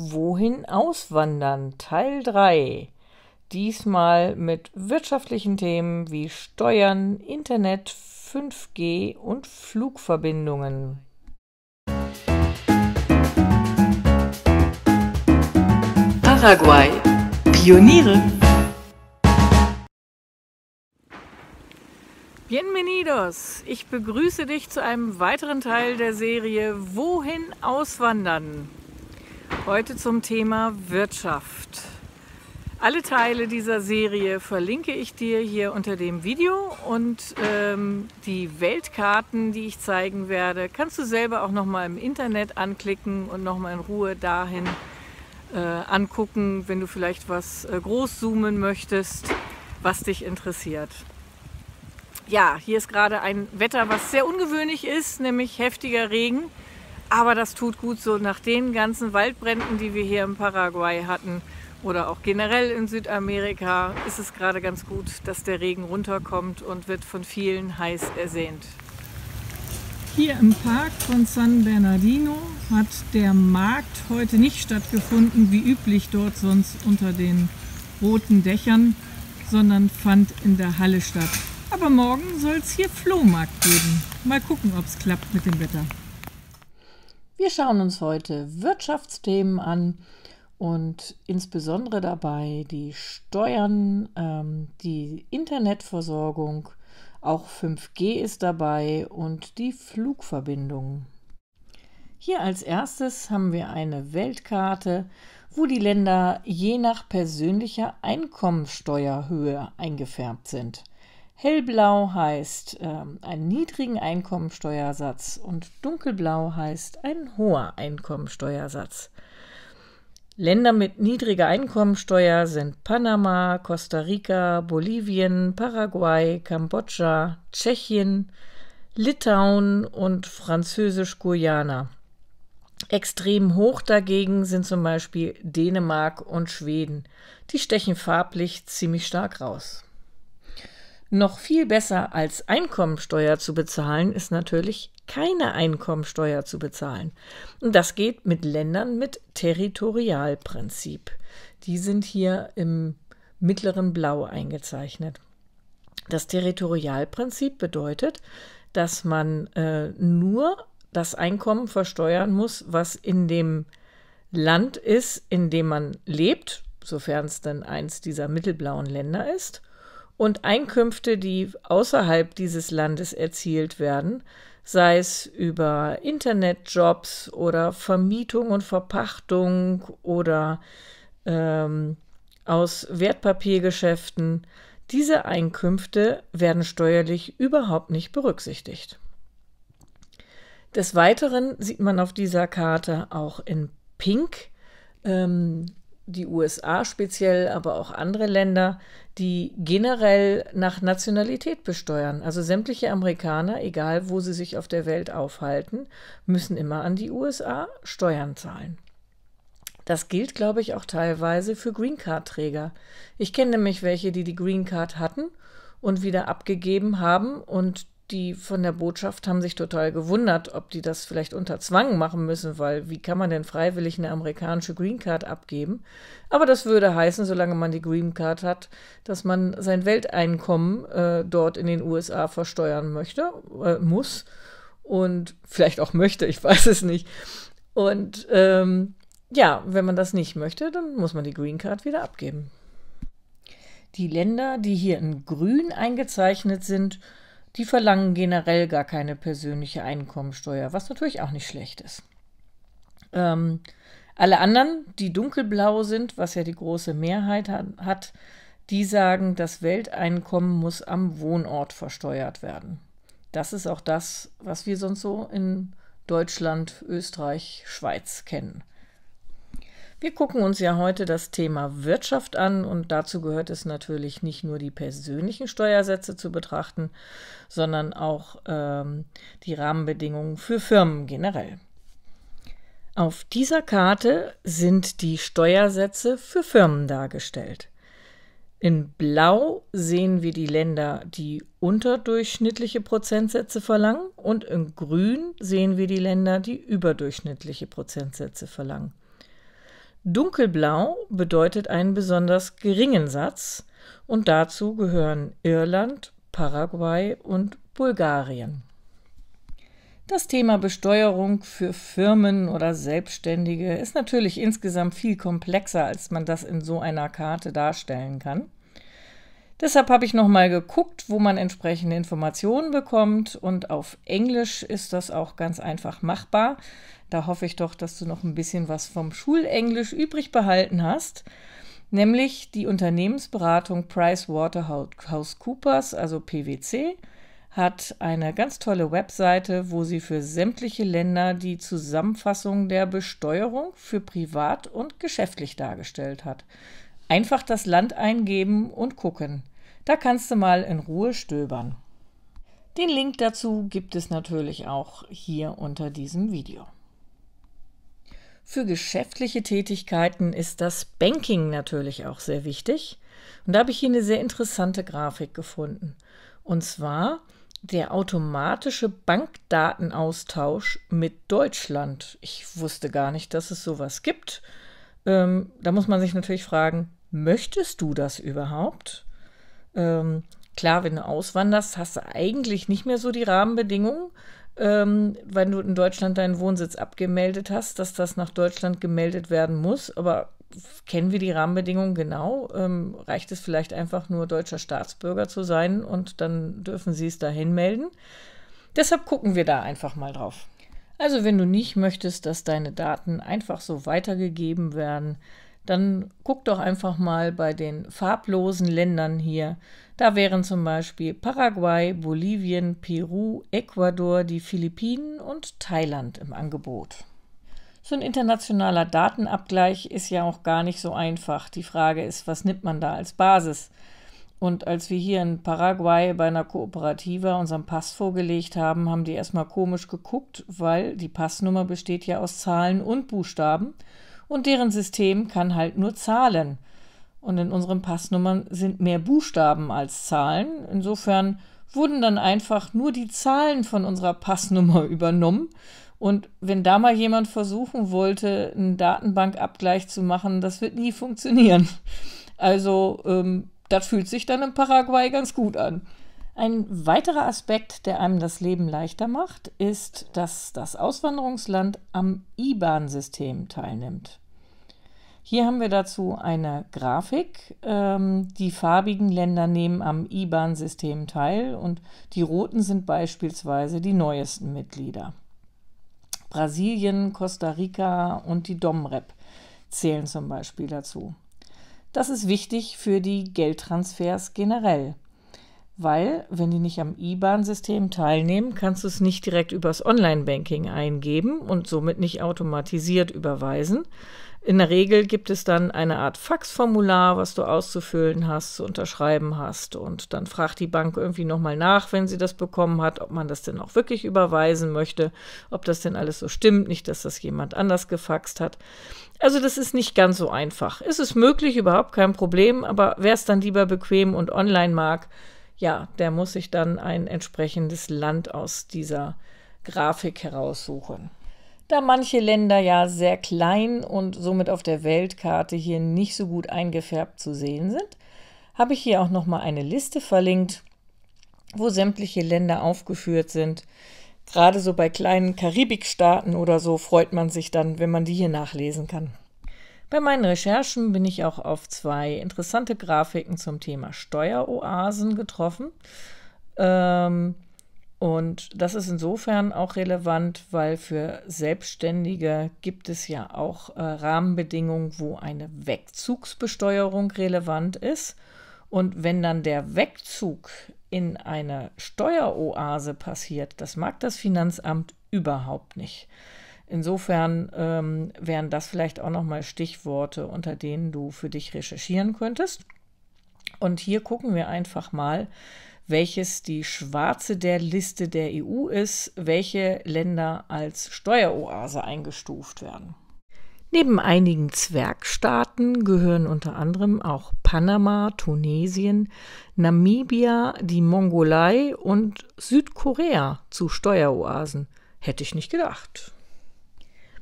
Wohin auswandern? Teil 3. Diesmal mit wirtschaftlichen Themen wie Steuern, Internet, 5G und Flugverbindungen. Paraguay. Pioniere. Bienvenidos! Ich begrüße dich zu einem weiteren Teil der Serie Wohin auswandern? Heute zum Thema Wirtschaft. Alle Teile dieser Serie verlinke ich dir hier unter dem Video und ähm, die Weltkarten, die ich zeigen werde, kannst du selber auch nochmal im Internet anklicken und nochmal in Ruhe dahin äh, angucken, wenn du vielleicht was äh, großzoomen möchtest, was dich interessiert. Ja, hier ist gerade ein Wetter, was sehr ungewöhnlich ist, nämlich heftiger Regen. Aber das tut gut so nach den ganzen Waldbränden, die wir hier in Paraguay hatten oder auch generell in Südamerika, ist es gerade ganz gut, dass der Regen runterkommt und wird von vielen heiß ersehnt. Hier im Park von San Bernardino hat der Markt heute nicht stattgefunden, wie üblich dort sonst unter den roten Dächern, sondern fand in der Halle statt. Aber morgen soll es hier Flohmarkt geben. Mal gucken, ob es klappt mit dem Wetter. Wir schauen uns heute Wirtschaftsthemen an und insbesondere dabei die Steuern, ähm, die Internetversorgung, auch 5G ist dabei und die Flugverbindungen. Hier als erstes haben wir eine Weltkarte, wo die Länder je nach persönlicher Einkommensteuerhöhe eingefärbt sind. Hellblau heißt ähm, einen niedrigen Einkommensteuersatz und dunkelblau heißt ein hoher Einkommensteuersatz. Länder mit niedriger Einkommensteuer sind Panama, Costa Rica, Bolivien, Paraguay, Kambodscha, Tschechien, Litauen und Französisch-Guyana. Extrem hoch dagegen sind zum Beispiel Dänemark und Schweden. Die stechen farblich ziemlich stark raus. Noch viel besser als Einkommensteuer zu bezahlen ist natürlich keine Einkommensteuer zu bezahlen. Und das geht mit Ländern mit Territorialprinzip. Die sind hier im mittleren Blau eingezeichnet. Das Territorialprinzip bedeutet, dass man äh, nur das Einkommen versteuern muss, was in dem Land ist, in dem man lebt, sofern es denn eins dieser mittelblauen Länder ist und Einkünfte, die außerhalb dieses Landes erzielt werden, sei es über Internetjobs oder Vermietung und Verpachtung oder ähm, aus Wertpapiergeschäften. Diese Einkünfte werden steuerlich überhaupt nicht berücksichtigt. Des Weiteren sieht man auf dieser Karte auch in Pink ähm, die USA speziell, aber auch andere Länder, die generell nach Nationalität besteuern. Also sämtliche Amerikaner, egal wo sie sich auf der Welt aufhalten, müssen immer an die USA Steuern zahlen. Das gilt, glaube ich, auch teilweise für Green Card-Träger. Ich kenne nämlich welche, die die Green Card hatten und wieder abgegeben haben und die von der Botschaft haben sich total gewundert, ob die das vielleicht unter Zwang machen müssen, weil wie kann man denn freiwillig eine amerikanische Green Card abgeben? Aber das würde heißen, solange man die Green Card hat, dass man sein Welteinkommen äh, dort in den USA versteuern möchte, äh, muss und vielleicht auch möchte, ich weiß es nicht. Und ähm, ja, wenn man das nicht möchte, dann muss man die Green Card wieder abgeben. Die Länder, die hier in grün eingezeichnet sind, die verlangen generell gar keine persönliche Einkommensteuer, was natürlich auch nicht schlecht ist. Ähm, alle anderen, die dunkelblau sind, was ja die große Mehrheit hat, die sagen, das Welteinkommen muss am Wohnort versteuert werden. Das ist auch das, was wir sonst so in Deutschland, Österreich, Schweiz kennen. Wir gucken uns ja heute das Thema Wirtschaft an und dazu gehört es natürlich nicht nur die persönlichen Steuersätze zu betrachten, sondern auch ähm, die Rahmenbedingungen für Firmen generell. Auf dieser Karte sind die Steuersätze für Firmen dargestellt. In Blau sehen wir die Länder, die unterdurchschnittliche Prozentsätze verlangen und in Grün sehen wir die Länder, die überdurchschnittliche Prozentsätze verlangen. Dunkelblau bedeutet einen besonders geringen Satz und dazu gehören Irland, Paraguay und Bulgarien. Das Thema Besteuerung für Firmen oder Selbstständige ist natürlich insgesamt viel komplexer, als man das in so einer Karte darstellen kann. Deshalb habe ich noch mal geguckt, wo man entsprechende Informationen bekommt und auf Englisch ist das auch ganz einfach machbar. Da hoffe ich doch, dass du noch ein bisschen was vom Schulenglisch übrig behalten hast, nämlich die Unternehmensberatung PricewaterhouseCoopers, also PwC, hat eine ganz tolle Webseite, wo sie für sämtliche Länder die Zusammenfassung der Besteuerung für privat und geschäftlich dargestellt hat. Einfach das Land eingeben und gucken. Da kannst du mal in Ruhe stöbern. Den Link dazu gibt es natürlich auch hier unter diesem Video. Für geschäftliche Tätigkeiten ist das Banking natürlich auch sehr wichtig. Und da habe ich hier eine sehr interessante Grafik gefunden. Und zwar der automatische Bankdatenaustausch mit Deutschland. Ich wusste gar nicht, dass es sowas gibt. Ähm, da muss man sich natürlich fragen, möchtest du das überhaupt? Ähm, klar, wenn du auswanderst, hast du eigentlich nicht mehr so die Rahmenbedingungen, ähm, wenn du in Deutschland deinen Wohnsitz abgemeldet hast, dass das nach Deutschland gemeldet werden muss. Aber kennen wir die Rahmenbedingungen genau? Ähm, reicht es vielleicht einfach nur deutscher Staatsbürger zu sein und dann dürfen sie es dahin melden? Deshalb gucken wir da einfach mal drauf. Also wenn du nicht möchtest, dass deine Daten einfach so weitergegeben werden, dann guck doch einfach mal bei den farblosen Ländern hier. Da wären zum Beispiel Paraguay, Bolivien, Peru, Ecuador, die Philippinen und Thailand im Angebot. So ein internationaler Datenabgleich ist ja auch gar nicht so einfach. Die Frage ist, was nimmt man da als Basis? Und als wir hier in Paraguay bei einer Kooperativa unseren Pass vorgelegt haben, haben die erstmal komisch geguckt, weil die Passnummer besteht ja aus Zahlen und Buchstaben und deren System kann halt nur Zahlen. Und in unseren Passnummern sind mehr Buchstaben als Zahlen. Insofern wurden dann einfach nur die Zahlen von unserer Passnummer übernommen. Und wenn da mal jemand versuchen wollte, einen Datenbankabgleich zu machen, das wird nie funktionieren. Also ähm, das fühlt sich dann in Paraguay ganz gut an. Ein weiterer Aspekt, der einem das Leben leichter macht, ist, dass das Auswanderungsland am IBAN-System teilnimmt. Hier haben wir dazu eine Grafik. Ähm, die farbigen Länder nehmen am IBAN-System teil und die roten sind beispielsweise die neuesten Mitglieder. Brasilien, Costa Rica und die Domrep zählen zum Beispiel dazu. Das ist wichtig für die Geldtransfers generell weil wenn die nicht am IBAN-System teilnehmen, kannst du es nicht direkt übers Online-Banking eingeben und somit nicht automatisiert überweisen. In der Regel gibt es dann eine Art Faxformular, was du auszufüllen hast, zu unterschreiben hast. Und dann fragt die Bank irgendwie nochmal nach, wenn sie das bekommen hat, ob man das denn auch wirklich überweisen möchte, ob das denn alles so stimmt, nicht, dass das jemand anders gefaxt hat. Also das ist nicht ganz so einfach. Ist es möglich, überhaupt kein Problem, aber wer es dann lieber bequem und online mag, ja, der muss sich dann ein entsprechendes Land aus dieser Grafik heraussuchen. Da manche Länder ja sehr klein und somit auf der Weltkarte hier nicht so gut eingefärbt zu sehen sind, habe ich hier auch nochmal eine Liste verlinkt, wo sämtliche Länder aufgeführt sind. Gerade so bei kleinen Karibikstaaten oder so freut man sich dann, wenn man die hier nachlesen kann. Bei meinen Recherchen bin ich auch auf zwei interessante Grafiken zum Thema Steueroasen getroffen. Ähm, und das ist insofern auch relevant, weil für Selbstständige gibt es ja auch äh, Rahmenbedingungen, wo eine Wegzugsbesteuerung relevant ist. Und wenn dann der Wegzug in eine Steueroase passiert, das mag das Finanzamt überhaupt nicht. Insofern ähm, wären das vielleicht auch nochmal Stichworte, unter denen du für dich recherchieren könntest. Und hier gucken wir einfach mal, welches die schwarze der Liste der EU ist, welche Länder als Steueroase eingestuft werden. Neben einigen Zwergstaaten gehören unter anderem auch Panama, Tunesien, Namibia, die Mongolei und Südkorea zu Steueroasen. Hätte ich nicht gedacht.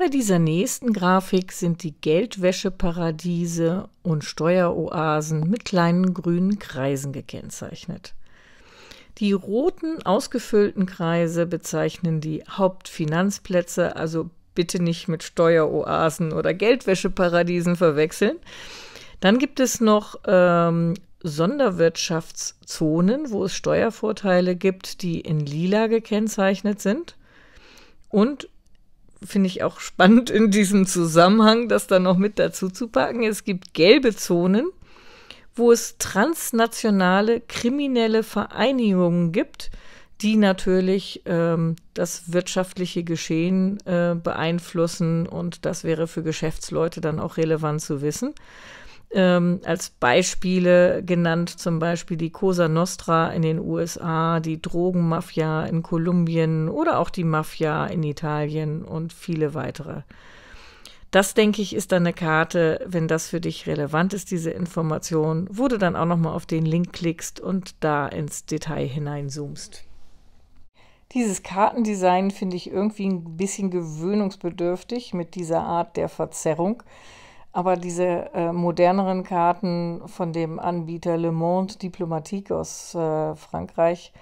Bei dieser nächsten Grafik sind die Geldwäscheparadiese und Steueroasen mit kleinen grünen Kreisen gekennzeichnet. Die roten ausgefüllten Kreise bezeichnen die Hauptfinanzplätze, also bitte nicht mit Steueroasen oder Geldwäscheparadiesen verwechseln. Dann gibt es noch ähm, Sonderwirtschaftszonen, wo es Steuervorteile gibt, die in lila gekennzeichnet sind. Und finde ich auch spannend in diesem Zusammenhang, das dann noch mit dazu zu packen. Es gibt gelbe Zonen, wo es transnationale kriminelle Vereinigungen gibt, die natürlich ähm, das wirtschaftliche Geschehen äh, beeinflussen und das wäre für Geschäftsleute dann auch relevant zu wissen ähm, als Beispiele genannt, zum Beispiel die Cosa Nostra in den USA, die Drogenmafia in Kolumbien oder auch die Mafia in Italien und viele weitere. Das, denke ich, ist dann eine Karte, wenn das für dich relevant ist, diese Information, wo du dann auch nochmal auf den Link klickst und da ins Detail hineinzoomst. Dieses Kartendesign finde ich irgendwie ein bisschen gewöhnungsbedürftig mit dieser Art der Verzerrung. Aber diese äh, moderneren Karten von dem Anbieter Le Monde Diplomatique aus äh, Frankreich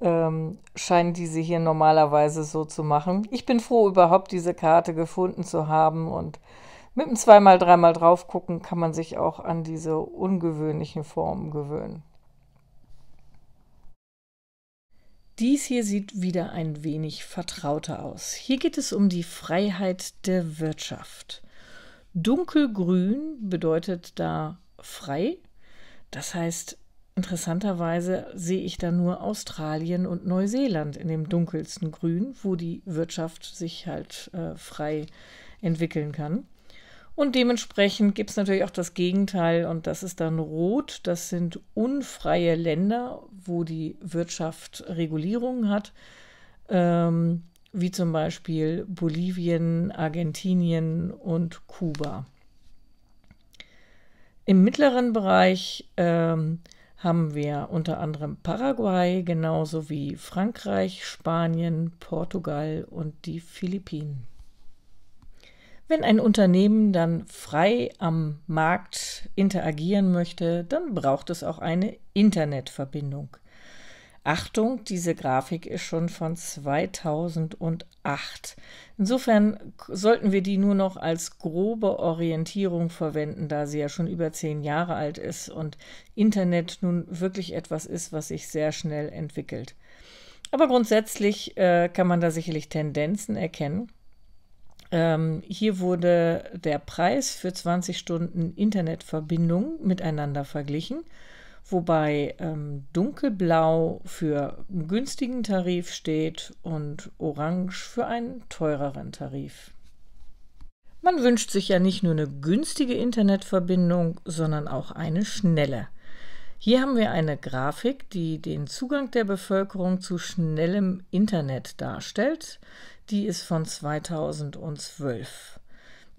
ähm, scheinen diese hier normalerweise so zu machen. Ich bin froh, überhaupt diese Karte gefunden zu haben und mit dem zweimal, dreimal drauf gucken kann man sich auch an diese ungewöhnlichen Formen gewöhnen. Dies hier sieht wieder ein wenig vertrauter aus. Hier geht es um die Freiheit der Wirtschaft. Dunkelgrün bedeutet da frei. Das heißt, interessanterweise sehe ich da nur Australien und Neuseeland in dem dunkelsten Grün, wo die Wirtschaft sich halt äh, frei entwickeln kann. Und dementsprechend gibt es natürlich auch das Gegenteil und das ist dann rot. Das sind unfreie Länder, wo die Wirtschaft Regulierungen hat. Ähm, wie zum Beispiel Bolivien, Argentinien und Kuba. Im mittleren Bereich ähm, haben wir unter anderem Paraguay, genauso wie Frankreich, Spanien, Portugal und die Philippinen. Wenn ein Unternehmen dann frei am Markt interagieren möchte, dann braucht es auch eine Internetverbindung. Achtung, diese Grafik ist schon von 2008. Insofern sollten wir die nur noch als grobe Orientierung verwenden, da sie ja schon über zehn Jahre alt ist und Internet nun wirklich etwas ist, was sich sehr schnell entwickelt. Aber grundsätzlich äh, kann man da sicherlich Tendenzen erkennen. Ähm, hier wurde der Preis für 20 Stunden Internetverbindung miteinander verglichen wobei ähm, dunkelblau für einen günstigen Tarif steht und orange für einen teureren Tarif. Man wünscht sich ja nicht nur eine günstige Internetverbindung, sondern auch eine schnelle. Hier haben wir eine Grafik, die den Zugang der Bevölkerung zu schnellem Internet darstellt. Die ist von 2012.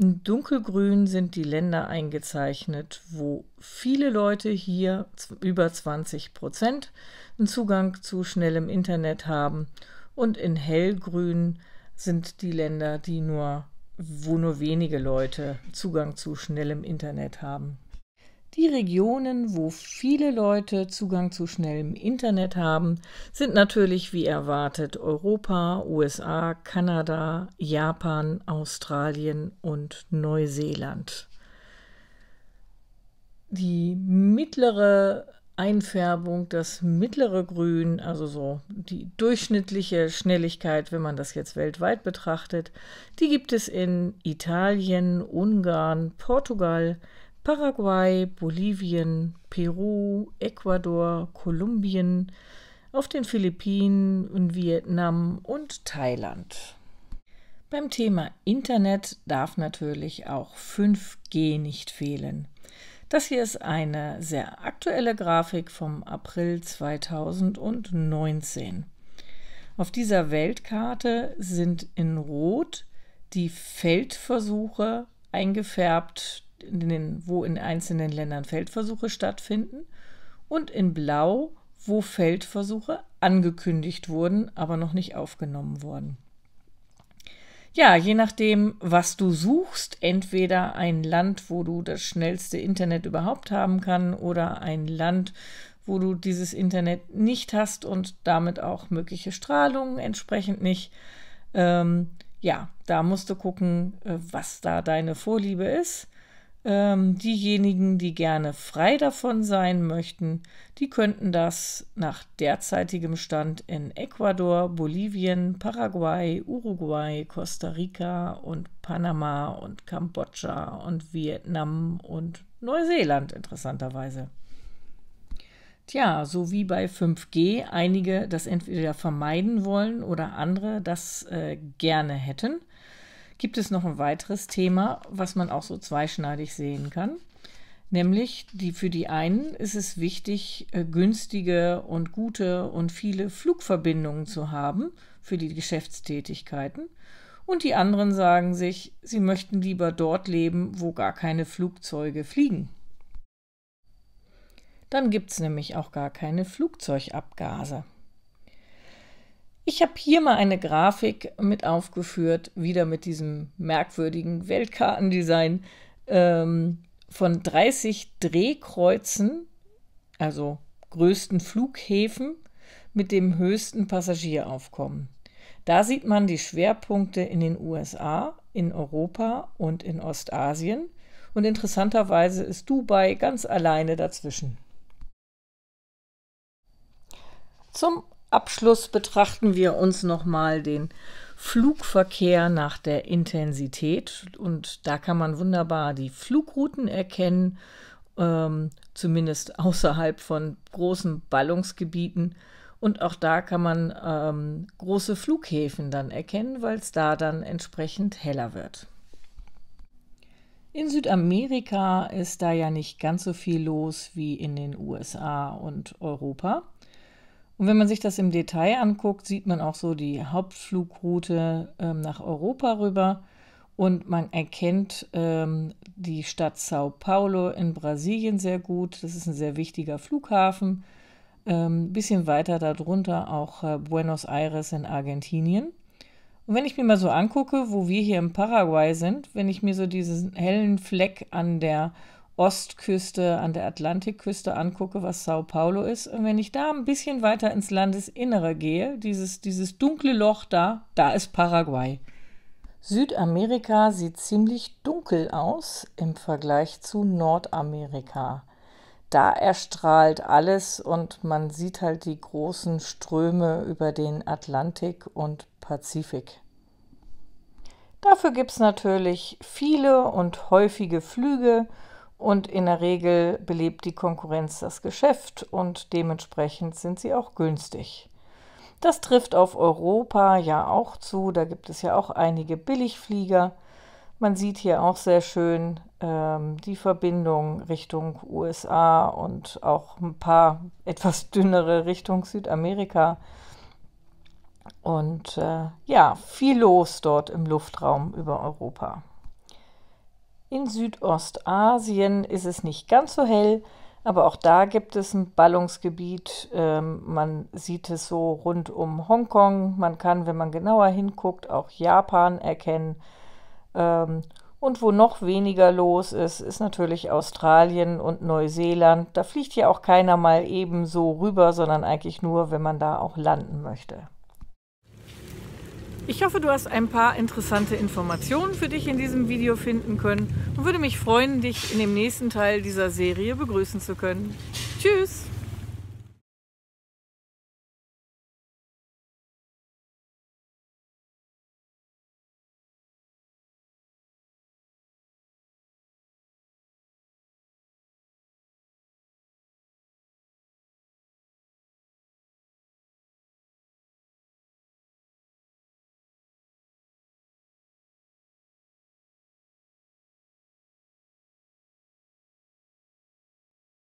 In dunkelgrün sind die Länder eingezeichnet, wo viele Leute hier über 20 Prozent einen Zugang zu schnellem Internet haben und in hellgrün sind die Länder, die nur, wo nur wenige Leute Zugang zu schnellem Internet haben. Die Regionen, wo viele Leute Zugang zu schnellem Internet haben, sind natürlich wie erwartet Europa, USA, Kanada, Japan, Australien und Neuseeland. Die mittlere Einfärbung, das mittlere Grün, also so die durchschnittliche Schnelligkeit, wenn man das jetzt weltweit betrachtet, die gibt es in Italien, Ungarn, Portugal, Paraguay, Bolivien, Peru, Ecuador, Kolumbien, auf den Philippinen, in Vietnam und Thailand. Beim Thema Internet darf natürlich auch 5G nicht fehlen. Das hier ist eine sehr aktuelle Grafik vom April 2019. Auf dieser Weltkarte sind in Rot die Feldversuche eingefärbt, in den, wo in einzelnen Ländern Feldversuche stattfinden und in Blau, wo Feldversuche angekündigt wurden, aber noch nicht aufgenommen wurden. Ja, je nachdem, was du suchst, entweder ein Land, wo du das schnellste Internet überhaupt haben kann oder ein Land, wo du dieses Internet nicht hast und damit auch mögliche Strahlungen entsprechend nicht. Ähm, ja, da musst du gucken, äh, was da deine Vorliebe ist. Ähm, diejenigen, die gerne frei davon sein möchten, die könnten das nach derzeitigem Stand in Ecuador, Bolivien, Paraguay, Uruguay, Costa Rica und Panama und Kambodscha und Vietnam und Neuseeland interessanterweise. Tja, so wie bei 5G einige das entweder vermeiden wollen oder andere das äh, gerne hätten – gibt es noch ein weiteres Thema, was man auch so zweischneidig sehen kann. Nämlich die, für die einen ist es wichtig, äh, günstige und gute und viele Flugverbindungen zu haben für die Geschäftstätigkeiten. Und die anderen sagen sich, sie möchten lieber dort leben, wo gar keine Flugzeuge fliegen. Dann gibt es nämlich auch gar keine Flugzeugabgase. Ich habe hier mal eine Grafik mit aufgeführt, wieder mit diesem merkwürdigen Weltkartendesign ähm, von 30 Drehkreuzen, also größten Flughäfen mit dem höchsten Passagieraufkommen. Da sieht man die Schwerpunkte in den USA, in Europa und in Ostasien. Und interessanterweise ist Dubai ganz alleine dazwischen. Zum Abschluss betrachten wir uns nochmal den Flugverkehr nach der Intensität. Und da kann man wunderbar die Flugrouten erkennen, ähm, zumindest außerhalb von großen Ballungsgebieten. Und auch da kann man ähm, große Flughäfen dann erkennen, weil es da dann entsprechend heller wird. In Südamerika ist da ja nicht ganz so viel los wie in den USA und Europa. Und wenn man sich das im Detail anguckt, sieht man auch so die Hauptflugroute ähm, nach Europa rüber und man erkennt ähm, die Stadt Sao Paulo in Brasilien sehr gut. Das ist ein sehr wichtiger Flughafen. Ein ähm, bisschen weiter darunter auch äh, Buenos Aires in Argentinien. Und wenn ich mir mal so angucke, wo wir hier im Paraguay sind, wenn ich mir so diesen hellen Fleck an der Ostküste, an der Atlantikküste angucke, was Sao Paulo ist. Und wenn ich da ein bisschen weiter ins Landesinnere gehe, dieses, dieses dunkle Loch da, da ist Paraguay. Südamerika sieht ziemlich dunkel aus im Vergleich zu Nordamerika. Da erstrahlt alles und man sieht halt die großen Ströme über den Atlantik und Pazifik. Dafür gibt es natürlich viele und häufige Flüge und in der Regel belebt die Konkurrenz das Geschäft und dementsprechend sind sie auch günstig. Das trifft auf Europa ja auch zu. Da gibt es ja auch einige Billigflieger. Man sieht hier auch sehr schön ähm, die Verbindung Richtung USA und auch ein paar etwas dünnere Richtung Südamerika. Und äh, ja, viel los dort im Luftraum über Europa. In Südostasien ist es nicht ganz so hell, aber auch da gibt es ein Ballungsgebiet. Ähm, man sieht es so rund um Hongkong. Man kann, wenn man genauer hinguckt, auch Japan erkennen. Ähm, und wo noch weniger los ist, ist natürlich Australien und Neuseeland. Da fliegt ja auch keiner mal eben so rüber, sondern eigentlich nur, wenn man da auch landen möchte. Ich hoffe, du hast ein paar interessante Informationen für dich in diesem Video finden können und würde mich freuen, dich in dem nächsten Teil dieser Serie begrüßen zu können.